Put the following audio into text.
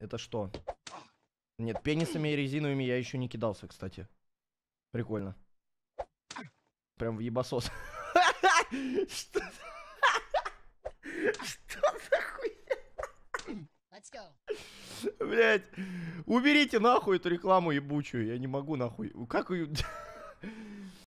Это что? Нет, пенисами и резиновыми я еще не кидался, кстати. Прикольно. Прям в ебасос. Что Что за хуйня? Блять, уберите нахуй эту рекламу ебучую, я не могу нахуй. Как ее...